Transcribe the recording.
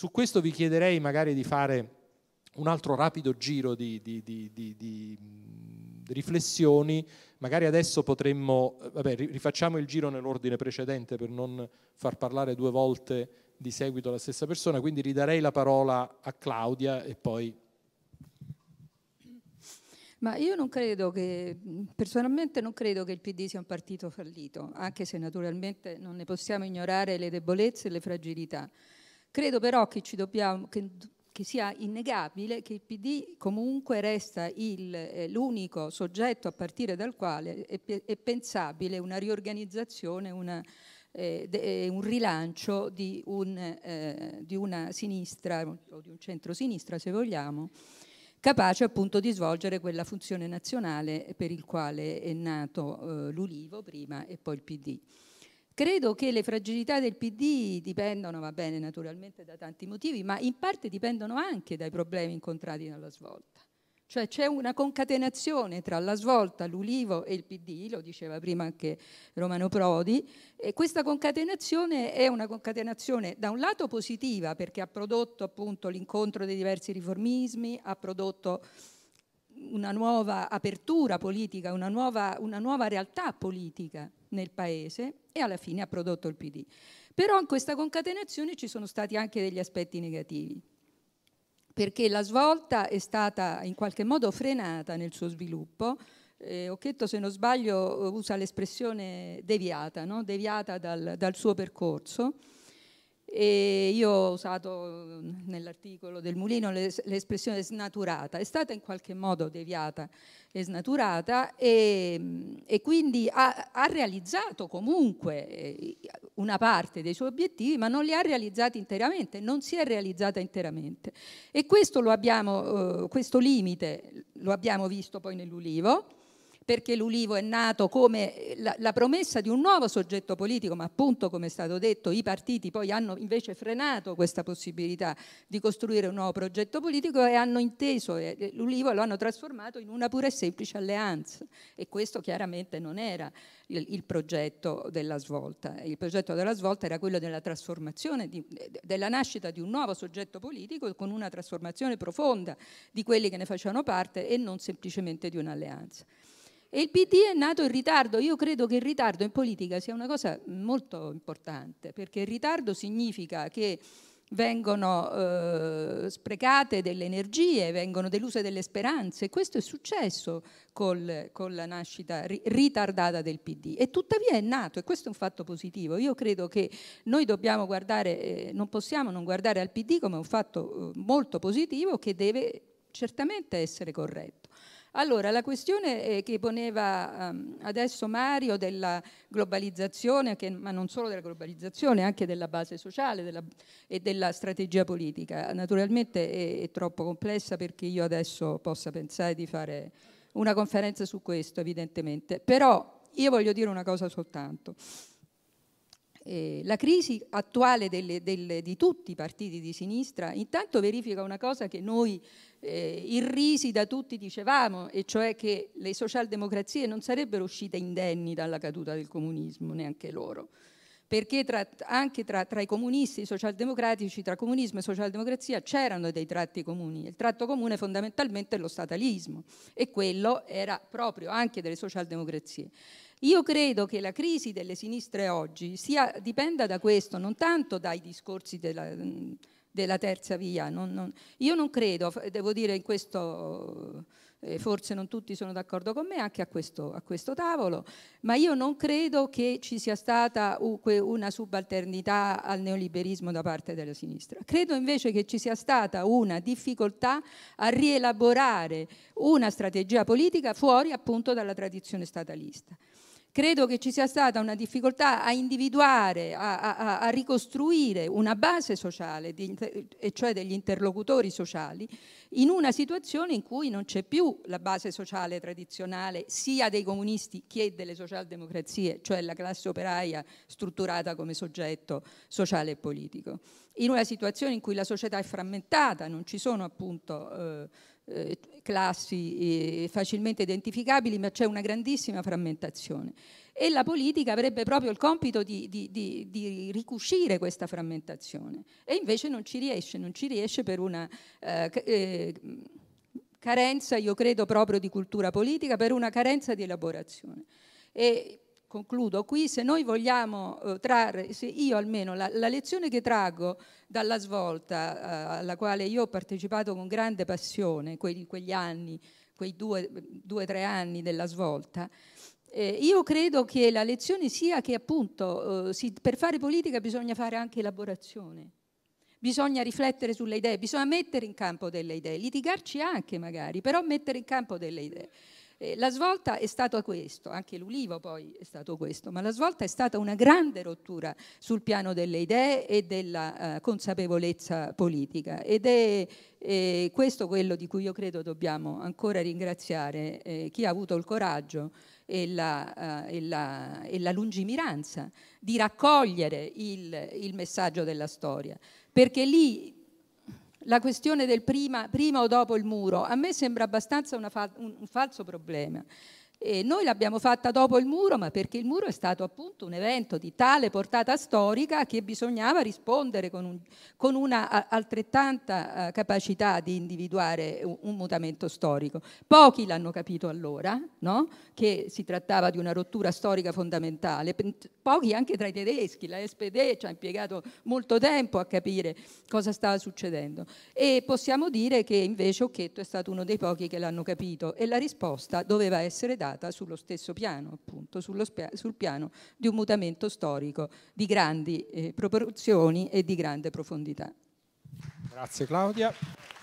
Su questo vi chiederei magari di fare un altro rapido giro di, di, di, di mm, riflessioni, magari adesso potremmo, eh, vabbè, rifacciamo il giro nell'ordine precedente per non far parlare due volte di seguito la stessa persona, quindi ridarei la parola a Claudia e poi... Ma io non credo che, personalmente non credo che il PD sia un partito fallito, anche se naturalmente non ne possiamo ignorare le debolezze e le fragilità. Credo però che, dobbiamo, che, che sia innegabile che il PD comunque resta il, eh, l'unico soggetto a partire dal quale è, è pensabile una riorganizzazione, una, eh, eh, un rilancio di, un, eh, di, una sinistra o di un centrosinistra se vogliamo capace appunto di svolgere quella funzione nazionale per il quale è nato eh, l'Ulivo prima e poi il PD. Credo che le fragilità del PD dipendano, va bene, naturalmente da tanti motivi, ma in parte dipendono anche dai problemi incontrati nella svolta. Cioè c'è una concatenazione tra la svolta, l'Ulivo e il PD, lo diceva prima anche Romano Prodi, e questa concatenazione è una concatenazione da un lato positiva perché ha prodotto appunto l'incontro dei diversi riformismi, ha prodotto una nuova apertura politica, una nuova, una nuova realtà politica nel paese e alla fine ha prodotto il PD. Però in questa concatenazione ci sono stati anche degli aspetti negativi, perché la svolta è stata in qualche modo frenata nel suo sviluppo. Eh, Occhetto, se non sbaglio, eh, usa l'espressione deviata, no? deviata dal, dal suo percorso e io ho usato mm, nell'articolo del Mulino l'espressione snaturata, è stata in qualche modo deviata e snaturata e, mm, e quindi ha, ha, realizzato comunque eh, una parte dei suoi obiettivi, ma non li ha realizzati interamente, non si è realizzata interamente. E questo, abbiamo, eh, questo limite lo abbiamo visto poi nell'Ulivo perché l'Ulivo è nato come eh, la, la, promessa di un nuovo soggetto politico, ma appunto come è stato detto i partiti poi hanno invece frenato questa possibilità di costruire un nuovo progetto politico e hanno inteso eh, eh, l'Ulivo e lo hanno trasformato in una pura e semplice alleanza e questo chiaramente non era il, il progetto della svolta, il progetto della svolta era quello della trasformazione, di, della nascita di un nuovo soggetto politico con una trasformazione profonda di quelli che ne facevano parte e non semplicemente di un'alleanza. E il PD è nato in ritardo. Io credo che il ritardo in politica sia una cosa molto importante, perché il ritardo significa che vengono eh, sprecate delle energie, vengono deluse delle speranze. Questo è successo col, con la nascita ritardata del PD. E tuttavia è nato, e questo è un fatto positivo. Io credo che noi dobbiamo guardare, eh, non possiamo non guardare al PD come un fatto eh, molto positivo che deve certamente essere corretto. Allora, la questione eh, che poneva ehm, adesso Mario della globalizzazione, che, ma non solo della globalizzazione, anche della base sociale della, e della strategia politica, naturalmente è, è, troppo complessa perché io adesso possa pensare di fare una conferenza su questo, evidentemente. Però io voglio dire una cosa soltanto. Eh, la crisi attuale delle, delle, di tutti i partiti di sinistra intanto verifica una cosa che noi eh, irrisi da tutti dicevamo, e cioè che le socialdemocrazie non sarebbero uscite indenni dalla caduta del comunismo, neanche loro perché tra, anche tra, tra, i comunisti e i socialdemocratici, tra comunismo e socialdemocrazia c'erano dei tratti comuni. Il tratto comune fondamentalmente è lo statalismo e quello era proprio anche delle socialdemocrazie. Io credo che la crisi delle sinistre oggi sia, dipenda da questo, non tanto dai discorsi della, della terza via. Non, non, io non credo, devo dire in questo eh, forse non tutti sono d'accordo con me anche a questo, a questo, tavolo, ma io non credo che ci sia stata una subalternità al neoliberismo da parte della sinistra. Credo invece che ci sia stata una difficoltà a rielaborare una strategia politica fuori appunto dalla tradizione statalista. Credo che ci sia stata una difficoltà a individuare, a, a, a ricostruire una base sociale, di, e cioè degli interlocutori sociali, in una situazione in cui non c'è più la base sociale tradizionale sia dei comunisti che delle socialdemocrazie, cioè la classe operaia strutturata come soggetto sociale e politico. In una situazione in cui la società è frammentata, non ci sono appunto... Eh, eh, classi eh, facilmente identificabili, ma c'è una grandissima frammentazione. E la politica avrebbe proprio il compito di, di, di, di ricucire questa frammentazione. E invece non ci riesce, non ci riesce per una... Eh, eh carenza, io credo, proprio di cultura politica, per una carenza di elaborazione. E concludo qui, se noi vogliamo eh, trarre, se io almeno la, la, lezione che traggo dalla svolta eh, alla quale io ho partecipato con grande passione quei, quegli anni, quei due, due tre anni della svolta, eh, io credo che la lezione sia che appunto eh, si, per fare politica bisogna fare anche elaborazione. Bisogna riflettere sulle idee, bisogna mettere in campo delle idee, litigarci anche magari, però mettere in campo delle idee. Eh, la svolta è stata questo, anche l'ulivo poi è stato questo, ma la svolta è stata una grande rottura sul piano delle idee e della eh, consapevolezza politica ed è eh, questo quello di cui io credo dobbiamo ancora ringraziare eh, chi ha avuto il coraggio e la, eh, e la, e la lungimiranza di raccogliere il, il messaggio della storia, perché lì la questione del prima, prima, o dopo il muro, a me sembra abbastanza fa, un, un falso problema. E noi l'abbiamo fatta dopo il muro, ma perché il muro è stato appunto un evento di tale portata storica che bisognava rispondere con, un, con una altrettanta eh, capacità di individuare un, mutamento storico. Pochi l'hanno capito allora, no? che si trattava di una rottura storica fondamentale, pochi anche tra i tedeschi, la SPD ci ha impiegato molto tempo a capire cosa stava succedendo e possiamo dire che invece Occhetto è stato uno dei pochi che l'hanno capito e la risposta doveva essere data collocata sullo stesso piano, appunto, sul piano di un mutamento storico di grandi eh, proporzioni e di grande profondità. Grazie Claudia.